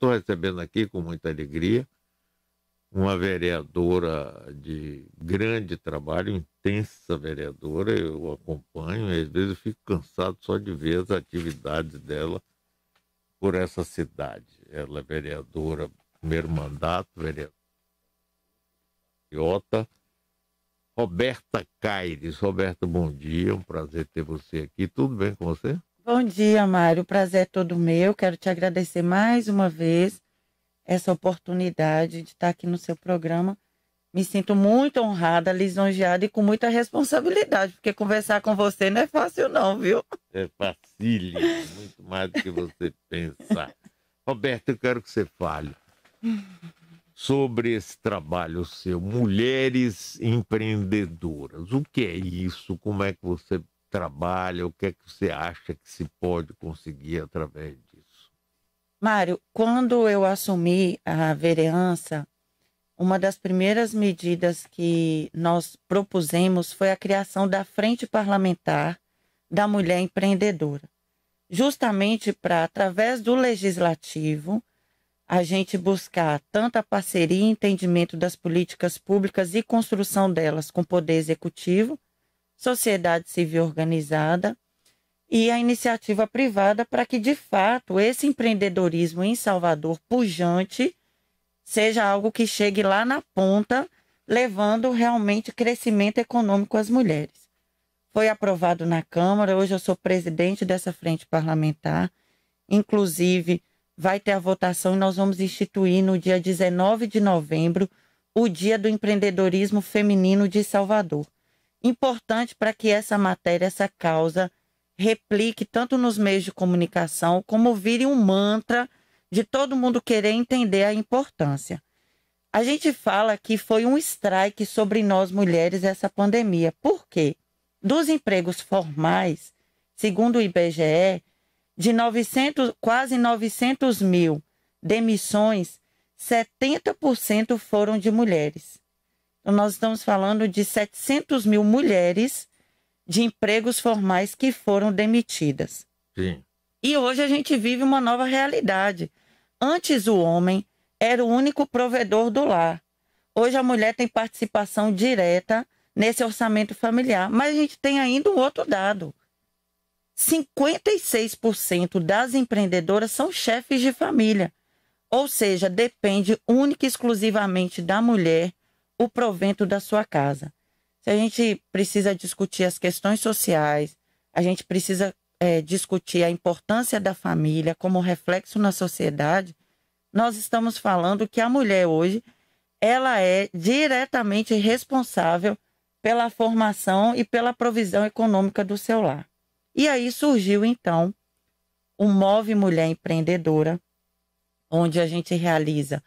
estou recebendo aqui com muita alegria uma vereadora de grande trabalho, intensa vereadora, eu acompanho, às vezes eu fico cansado só de ver as atividades dela por essa cidade. Ela é vereadora, primeiro mandato, vereadora. Roberta Caires. Roberta, bom dia, um prazer ter você aqui. Tudo bem com você? Bom dia, Mário. O prazer é todo meu. Quero te agradecer mais uma vez essa oportunidade de estar aqui no seu programa. Me sinto muito honrada, lisonjeada e com muita responsabilidade, porque conversar com você não é fácil, não, viu? É fácil, muito mais do que você pensa. Roberto, eu quero que você fale sobre esse trabalho seu, Mulheres Empreendedoras. O que é isso? Como é que você trabalha, o que é que você acha que se pode conseguir através disso? Mário, quando eu assumi a vereança, uma das primeiras medidas que nós propusemos foi a criação da Frente Parlamentar da Mulher Empreendedora, justamente para, através do legislativo, a gente buscar tanto a parceria e entendimento das políticas públicas e construção delas com o Poder Executivo, sociedade civil organizada e a iniciativa privada para que, de fato, esse empreendedorismo em Salvador pujante seja algo que chegue lá na ponta, levando realmente crescimento econômico às mulheres. Foi aprovado na Câmara, hoje eu sou presidente dessa frente parlamentar, inclusive vai ter a votação e nós vamos instituir no dia 19 de novembro o Dia do Empreendedorismo Feminino de Salvador importante para que essa matéria, essa causa, replique tanto nos meios de comunicação, como vire um mantra de todo mundo querer entender a importância. A gente fala que foi um strike sobre nós mulheres essa pandemia. Por quê? Dos empregos formais, segundo o IBGE, de 900, quase 900 mil demissões, 70% foram de mulheres nós estamos falando de 700 mil mulheres de empregos formais que foram demitidas. Sim. E hoje a gente vive uma nova realidade. Antes o homem era o único provedor do lar. Hoje a mulher tem participação direta nesse orçamento familiar. Mas a gente tem ainda um outro dado. 56% das empreendedoras são chefes de família. Ou seja, depende única e exclusivamente da mulher o provento da sua casa. Se a gente precisa discutir as questões sociais, a gente precisa é, discutir a importância da família como reflexo na sociedade, nós estamos falando que a mulher hoje ela é diretamente responsável pela formação e pela provisão econômica do seu lar. E aí surgiu então o Move Mulher Empreendedora, onde a gente realiza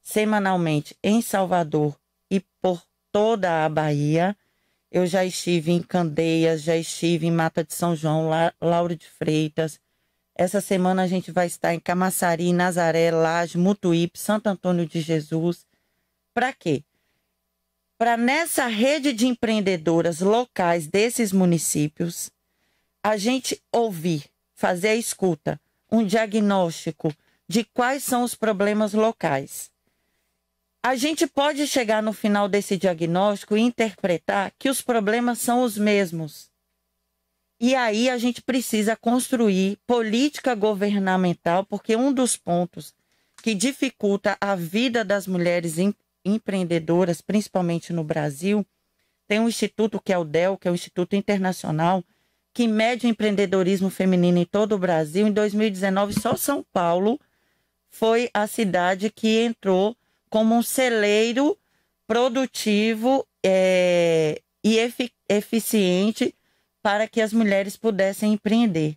semanalmente em Salvador toda a Bahia. Eu já estive em Candeias, já estive em Mata de São João, La Lauro de Freitas. Essa semana a gente vai estar em Camaçari, Nazaré, Laje, Mutuípe, Santo Antônio de Jesus. Para quê? Para nessa rede de empreendedoras locais desses municípios, a gente ouvir, fazer a escuta, um diagnóstico de quais são os problemas locais a gente pode chegar no final desse diagnóstico e interpretar que os problemas são os mesmos. E aí a gente precisa construir política governamental, porque um dos pontos que dificulta a vida das mulheres em, empreendedoras, principalmente no Brasil, tem um instituto que é o DEL, que é o Instituto Internacional, que mede o empreendedorismo feminino em todo o Brasil. Em 2019, só São Paulo foi a cidade que entrou como um celeiro produtivo é, e efic eficiente para que as mulheres pudessem empreender.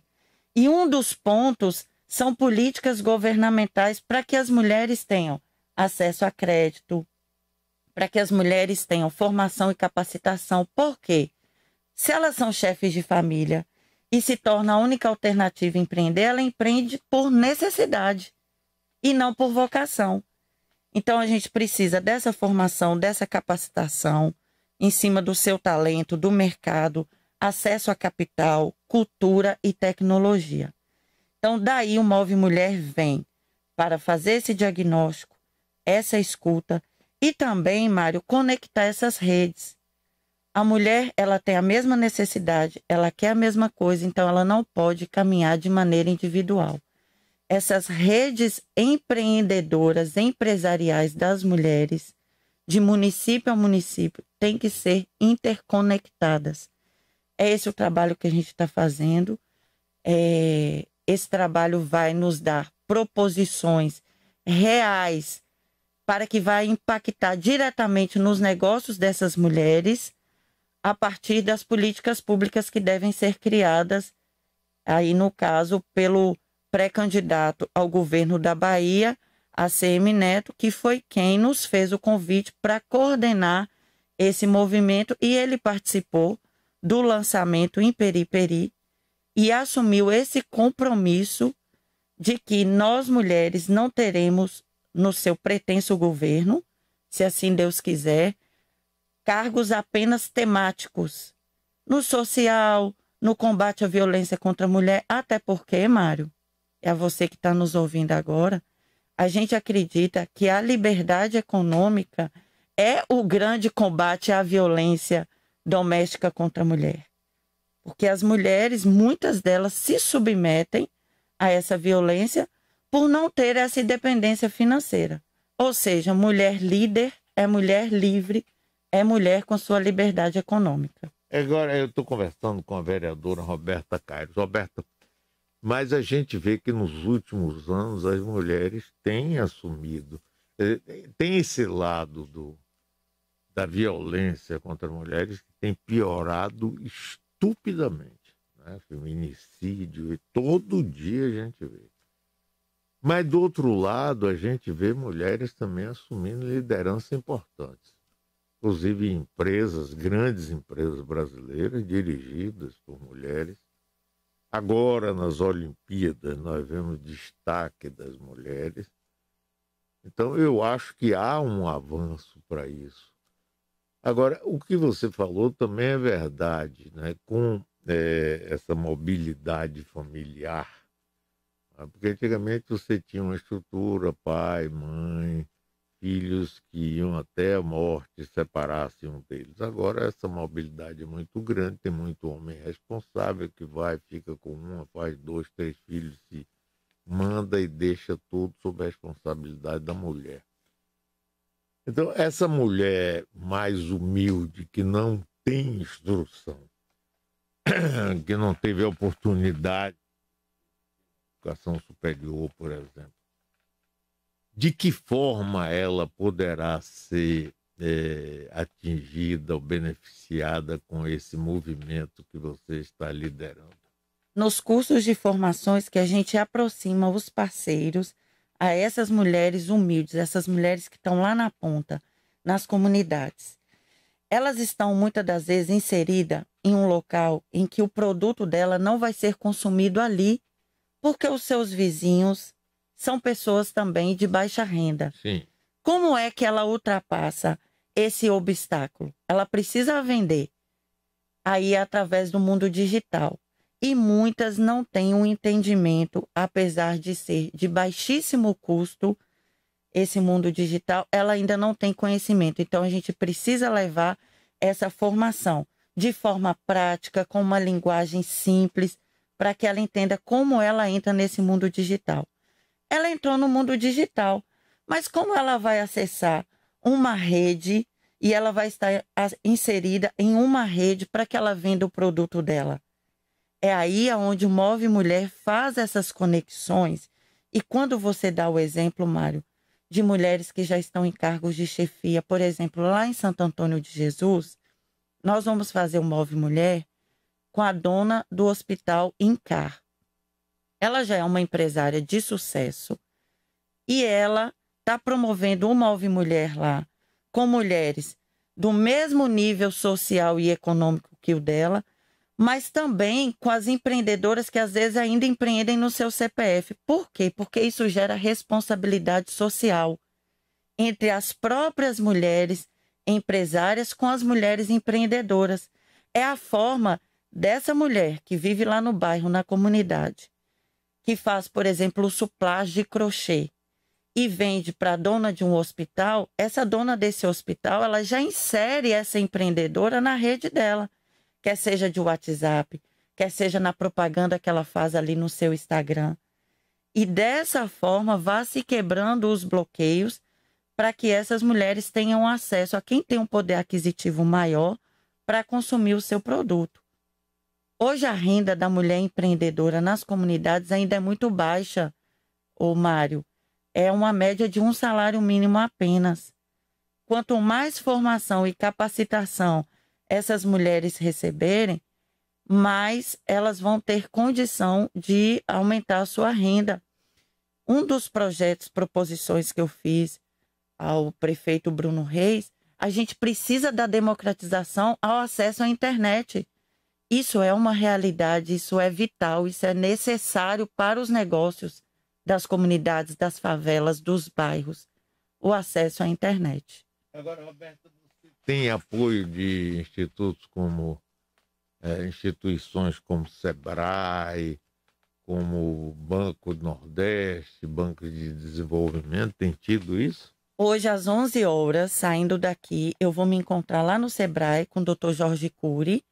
E um dos pontos são políticas governamentais para que as mulheres tenham acesso a crédito, para que as mulheres tenham formação e capacitação. Por quê? Se elas são chefes de família e se torna a única alternativa empreender, ela empreende por necessidade e não por vocação. Então a gente precisa dessa formação, dessa capacitação em cima do seu talento, do mercado, acesso a capital, cultura e tecnologia. Então daí o Move Mulher vem para fazer esse diagnóstico, essa escuta e também, Mário, conectar essas redes. A mulher, ela tem a mesma necessidade, ela quer a mesma coisa, então ela não pode caminhar de maneira individual essas redes empreendedoras, empresariais das mulheres, de município a município, têm que ser interconectadas. É esse o trabalho que a gente está fazendo. É, esse trabalho vai nos dar proposições reais para que vai impactar diretamente nos negócios dessas mulheres a partir das políticas públicas que devem ser criadas aí no caso pelo pré-candidato ao governo da Bahia, ACM Neto, que foi quem nos fez o convite para coordenar esse movimento e ele participou do lançamento em Periperi e assumiu esse compromisso de que nós mulheres não teremos no seu pretenso governo, se assim Deus quiser, cargos apenas temáticos no social, no combate à violência contra a mulher, até porque, Mário, e a você que está nos ouvindo agora, a gente acredita que a liberdade econômica é o grande combate à violência doméstica contra a mulher. Porque as mulheres, muitas delas, se submetem a essa violência por não ter essa independência financeira. Ou seja, mulher líder é mulher livre, é mulher com sua liberdade econômica. Agora, eu estou conversando com a vereadora Roberta Caires. Roberta, mas a gente vê que nos últimos anos as mulheres têm assumido, eh, tem esse lado do, da violência contra mulheres que tem piorado estupidamente. Né? Feminicídio, e todo dia a gente vê. Mas, do outro lado, a gente vê mulheres também assumindo liderança importantes. Inclusive empresas, grandes empresas brasileiras, dirigidas por mulheres. Agora, nas Olimpíadas, nós vemos destaque das mulheres. Então, eu acho que há um avanço para isso. Agora, o que você falou também é verdade, né? com é, essa mobilidade familiar. Né? Porque antigamente você tinha uma estrutura, pai, mãe, filhos que iam até a morte separassem um deles. Agora, essa mobilidade é muito grande, tem muito homem responsável que vai, fica com uma, faz dois, três filhos, se manda e deixa tudo sob a responsabilidade da mulher. Então, essa mulher mais humilde, que não tem instrução, que não teve oportunidade educação superior, por exemplo, de que forma ela poderá ser é, atingida ou beneficiada com esse movimento que você está liderando? Nos cursos de formações que a gente aproxima os parceiros a essas mulheres humildes, essas mulheres que estão lá na ponta, nas comunidades. Elas estão muitas das vezes inseridas em um local em que o produto dela não vai ser consumido ali, porque os seus vizinhos são pessoas também de baixa renda. Sim. Como é que ela ultrapassa esse obstáculo? Ela precisa vender. Aí através do mundo digital. E muitas não têm um entendimento, apesar de ser de baixíssimo custo, esse mundo digital, ela ainda não tem conhecimento. Então a gente precisa levar essa formação de forma prática, com uma linguagem simples, para que ela entenda como ela entra nesse mundo digital ela entrou no mundo digital. Mas como ela vai acessar uma rede e ela vai estar inserida em uma rede para que ela venda o produto dela? É aí onde o Move Mulher faz essas conexões. E quando você dá o exemplo, Mário, de mulheres que já estão em cargos de chefia, por exemplo, lá em Santo Antônio de Jesus, nós vamos fazer o Move Mulher com a dona do hospital Incar. Ela já é uma empresária de sucesso e ela está promovendo uma Move Mulher lá com mulheres do mesmo nível social e econômico que o dela, mas também com as empreendedoras que às vezes ainda empreendem no seu CPF. Por quê? Porque isso gera responsabilidade social entre as próprias mulheres empresárias com as mulheres empreendedoras. É a forma dessa mulher que vive lá no bairro, na comunidade, que faz, por exemplo, suplás de crochê e vende para a dona de um hospital, essa dona desse hospital, ela já insere essa empreendedora na rede dela, quer seja de WhatsApp, quer seja na propaganda que ela faz ali no seu Instagram. E dessa forma, vá se quebrando os bloqueios para que essas mulheres tenham acesso a quem tem um poder aquisitivo maior para consumir o seu produto. Hoje a renda da mulher empreendedora nas comunidades ainda é muito baixa, ô Mário. É uma média de um salário mínimo apenas. Quanto mais formação e capacitação essas mulheres receberem, mais elas vão ter condição de aumentar a sua renda. Um dos projetos, proposições que eu fiz ao prefeito Bruno Reis, a gente precisa da democratização ao acesso à internet isso é uma realidade, isso é vital, isso é necessário para os negócios das comunidades, das favelas, dos bairros, o acesso à internet. Agora, Roberto, tem apoio de institutos como é, instituições como Sebrae, como Banco do Nordeste, Banco de Desenvolvimento, tem tido isso? Hoje, às 11 horas, saindo daqui, eu vou me encontrar lá no Sebrae com o Dr. Jorge Cury,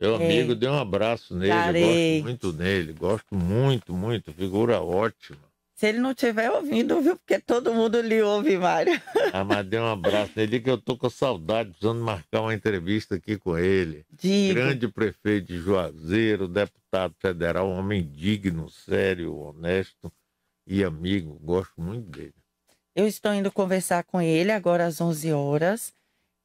meu é. amigo, dei um abraço nele, Darei. gosto muito nele, gosto muito, muito, figura ótima. Se ele não estiver ouvindo, viu? Porque todo mundo lhe ouve, Mário. Ah, mas dê um abraço nele, que eu tô com saudade, precisando marcar uma entrevista aqui com ele. Digo. Grande prefeito de Juazeiro, deputado federal, um homem digno, sério, honesto e amigo. Gosto muito dele. Eu estou indo conversar com ele agora às 11 horas.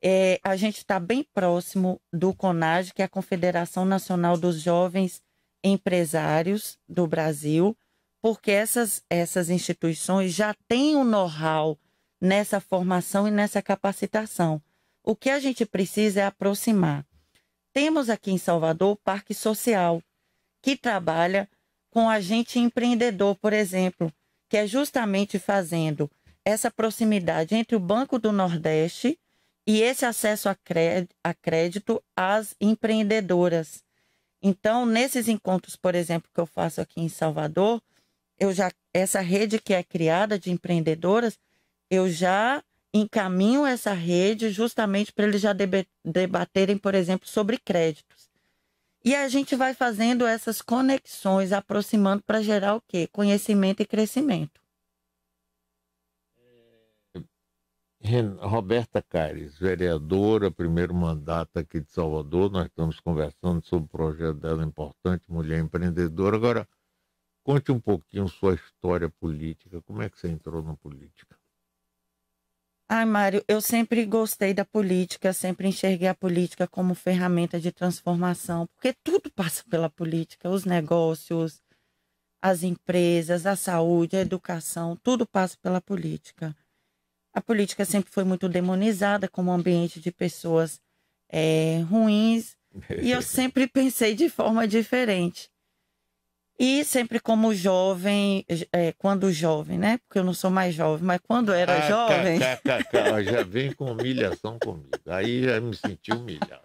É, a gente está bem próximo do CONAGE, que é a Confederação Nacional dos Jovens Empresários do Brasil, porque essas, essas instituições já têm o um know-how nessa formação e nessa capacitação. O que a gente precisa é aproximar. Temos aqui em Salvador o Parque Social, que trabalha com a gente empreendedor, por exemplo, que é justamente fazendo essa proximidade entre o Banco do Nordeste e esse acesso a crédito, a crédito às empreendedoras. Então, nesses encontros, por exemplo, que eu faço aqui em Salvador, eu já essa rede que é criada de empreendedoras, eu já encaminho essa rede justamente para eles já debaterem, por exemplo, sobre créditos. E a gente vai fazendo essas conexões, aproximando para gerar o quê? Conhecimento e crescimento. Roberta Caires, vereadora, primeiro mandato aqui de Salvador. Nós estamos conversando sobre o projeto dela importante, Mulher Empreendedora. Agora, conte um pouquinho sua história política. Como é que você entrou na política? Ai, Mário, eu sempre gostei da política, sempre enxerguei a política como ferramenta de transformação, porque tudo passa pela política, os negócios, as empresas, a saúde, a educação, tudo passa pela política. A política sempre foi muito demonizada como ambiente de pessoas é, ruins. e eu sempre pensei de forma diferente. E sempre como jovem, é, quando jovem, né? Porque eu não sou mais jovem, mas quando era ah, jovem. Cá, já vem com humilhação comigo. Aí já me senti humilhado.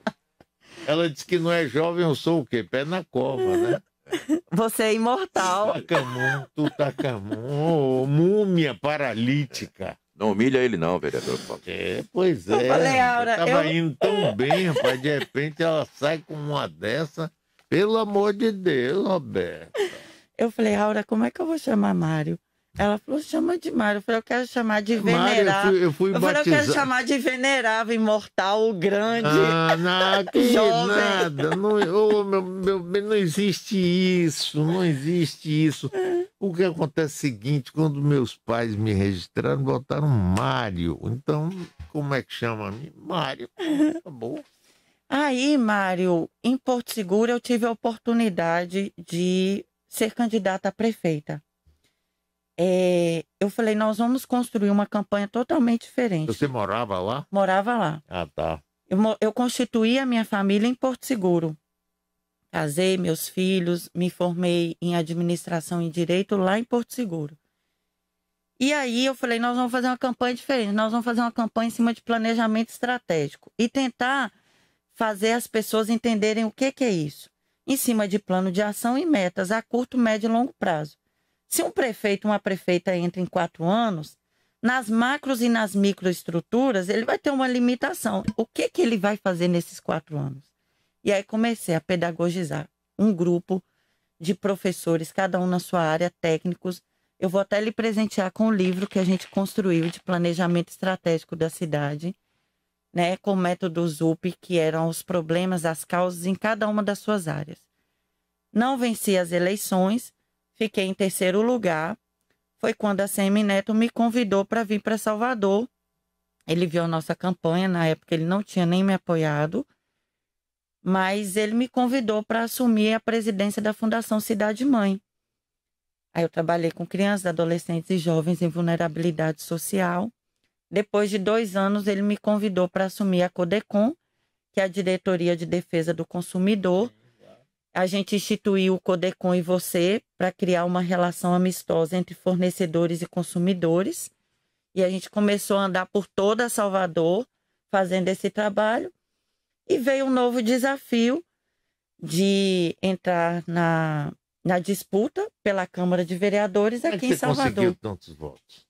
Ela disse que não é jovem, eu sou o quê? Pé na cova, né? Você é imortal. Tacamum, tu tacamum, múmia paralítica. Não humilha ele, não, vereador. É, pois é. Eu falei, Aura, tava eu... indo tão bem, rapaz. De repente ela sai com uma dessa. Pelo amor de Deus, Roberto. Eu falei, Aura, como é que eu vou chamar Mário? Ela falou, chama de Mário. Eu falei, eu quero chamar de venerável. Eu, eu, fui eu falei, eu quero chamar de venerável, imortal, grande. Ah, não, que jovem. nada. Não, oh, meu, meu, não existe isso, não existe isso. É. O que acontece é o seguinte, quando meus pais me registraram, botaram Mário. Então, como é que chama? Mário. Tá bom. Aí, Mário, em Porto Seguro, eu tive a oportunidade de ser candidata a prefeita. É, eu falei, nós vamos construir uma campanha totalmente diferente. Você morava lá? Morava lá. Ah, tá. Eu, eu constituí a minha família em Porto Seguro. Casei meus filhos, me formei em administração e direito lá em Porto Seguro. E aí eu falei, nós vamos fazer uma campanha diferente, nós vamos fazer uma campanha em cima de planejamento estratégico e tentar fazer as pessoas entenderem o que, que é isso, em cima de plano de ação e metas a curto, médio e longo prazo. Se um prefeito, uma prefeita entra em quatro anos, nas macros e nas microestruturas, ele vai ter uma limitação. O que, que ele vai fazer nesses quatro anos? E aí comecei a pedagogizar um grupo de professores, cada um na sua área, técnicos. Eu vou até lhe presentear com o livro que a gente construiu de planejamento estratégico da cidade, né, com o método ZUP, que eram os problemas, as causas em cada uma das suas áreas. Não venci as eleições, Fiquei em terceiro lugar. Foi quando a Semi Neto me convidou para vir para Salvador. Ele viu a nossa campanha, na época ele não tinha nem me apoiado, mas ele me convidou para assumir a presidência da Fundação Cidade Mãe. Aí eu trabalhei com crianças, adolescentes e jovens em vulnerabilidade social. Depois de dois anos, ele me convidou para assumir a CODECOM, que é a Diretoria de Defesa do Consumidor, a gente instituiu o Codecon e você para criar uma relação amistosa entre fornecedores e consumidores. E a gente começou a andar por toda Salvador fazendo esse trabalho. E veio um novo desafio de entrar na, na disputa pela Câmara de Vereadores é aqui em Salvador. Conseguiu tantos votos?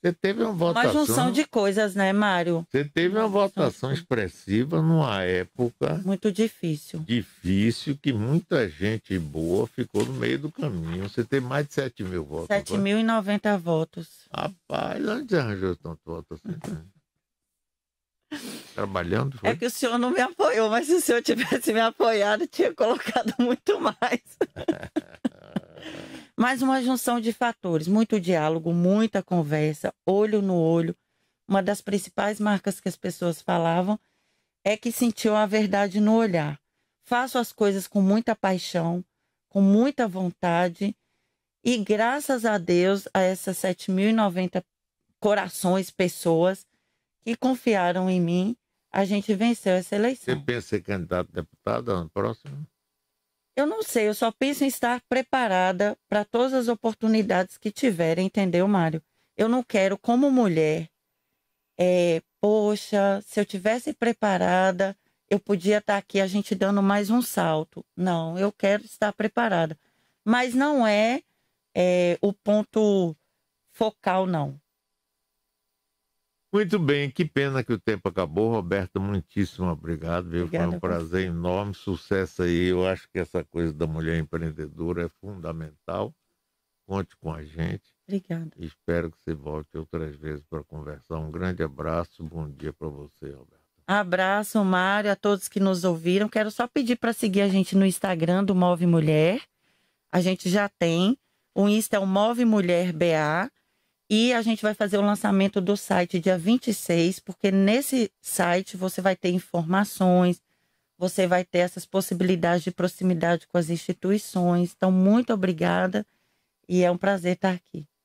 Você teve uma votação. Uma junção de coisas, né, Mário? Você teve uma, uma votação expressiva numa época. Muito difícil. Difícil, que muita gente boa ficou no meio do caminho. Você teve mais de 7 mil votos. mil e 90 votos. Rapaz, onde arranjou tanto voto assim? Né? Trabalhando? Foi? É que o senhor não me apoiou, mas se o senhor tivesse me apoiado, tinha colocado muito mais. Mas uma junção de fatores, muito diálogo, muita conversa, olho no olho. Uma das principais marcas que as pessoas falavam é que sentiu a verdade no olhar. Faço as coisas com muita paixão, com muita vontade, e graças a Deus, a essas 7.090 corações, pessoas que confiaram em mim, a gente venceu essa eleição. Você pensa em candidato a deputado ano próximo? Eu não sei, eu só penso em estar preparada para todas as oportunidades que tiver, entendeu, Mário? Eu não quero, como mulher, é, poxa, se eu tivesse preparada, eu podia estar tá aqui a gente dando mais um salto. Não, eu quero estar preparada. Mas não é, é o ponto focal, não. Muito bem, que pena que o tempo acabou. Roberto, muitíssimo obrigado. Viu? Obrigada, Foi um prazer você. enorme, sucesso aí. Eu acho que essa coisa da mulher empreendedora é fundamental. Conte com a gente. Obrigada. Espero que você volte outras vezes para conversar. Um grande abraço, bom dia para você, Roberto. Abraço, Mário, a todos que nos ouviram. Quero só pedir para seguir a gente no Instagram do Move Mulher. A gente já tem. O Insta é o Move Mulher BA. E a gente vai fazer o lançamento do site dia 26, porque nesse site você vai ter informações, você vai ter essas possibilidades de proximidade com as instituições. Então, muito obrigada e é um prazer estar aqui.